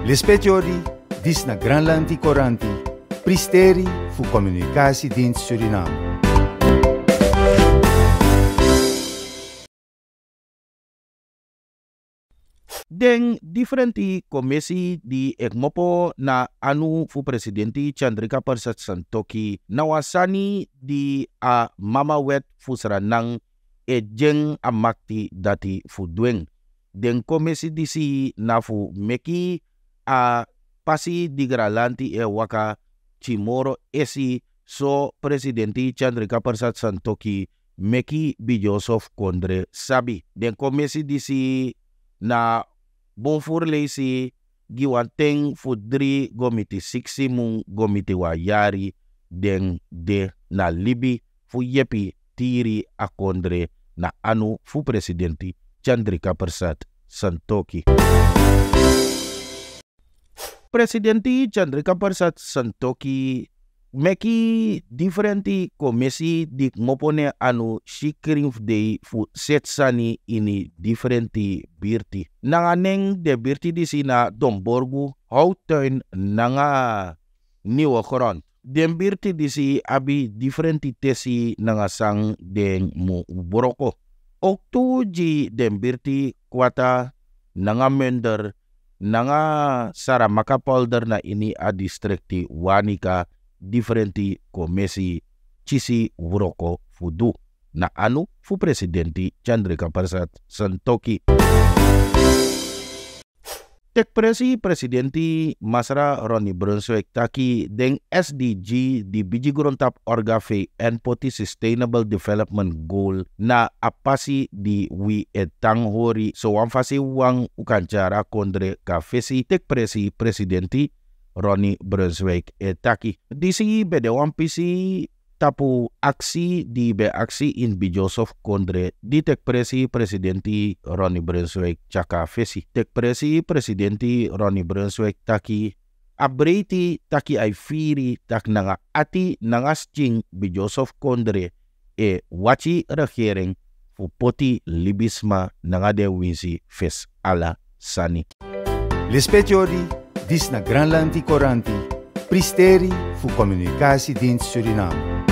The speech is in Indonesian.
Lesspejordi, dis na Grandland Kori, Prièri fu comunicasi dins Surinam. Denng difereni comèsi de Egmopor na anu fu presidenti Chandrika Persat Santoki Nawasani de a Mama wèt fusranang e jeng amaki da fu dwenèng. Denng comèsi d di si na fu Meki. a pasi digralanti e waka chimoro esi so presidenti Chandrika Persat Santoki meki Bijosov kondre sabi. Den komisi disi na bonfur leisi giwan teng fu dri gomiti siksi mun gomiti wayari deng de na libi fu yepi tiri a na anu fu presidenti Chandrika Persat Santoki. Presidenti Chandrika Persat sentoki meki differenti komisi dik mopone anu shikring dei fu setsani ini differenti birti. neng de birti di sina domborgu houtain nanga nieuwe koron. dem birti disi abi differenti tesi nanga sang den mu boroko. Oktu ji den birti kuata nanga mender nanga sara makapolder na ini a distrikti wanika differenti komesi cisi wuroko fudu na anu fu presidenti Chandrika Parsat Santoki. Tekpresi presidenti Masra Roni Brunswick taki deng SDG di biji tap orgafe and poti Sustainable Development Goal na apasi di wi etang hori so wamfasi wang ukancara kondre kafesi tekpresi presidenti Roni Brunswick etaki. si bede wampisi tapu aksi di be aksi in bi Joseph Kondre di tek presi presidenti Ronnie Brunswick caka fesi tek presi presidenti Ronnie Brunswick taki abreiti taki ai firi tak nanga ati nanga sting bi Joseph Kondre e wachi regering fu poti libisma nanga de winsi fes ala sani. L'espetiori dis na Koranti, pristeri fu comunicasi din Suriname.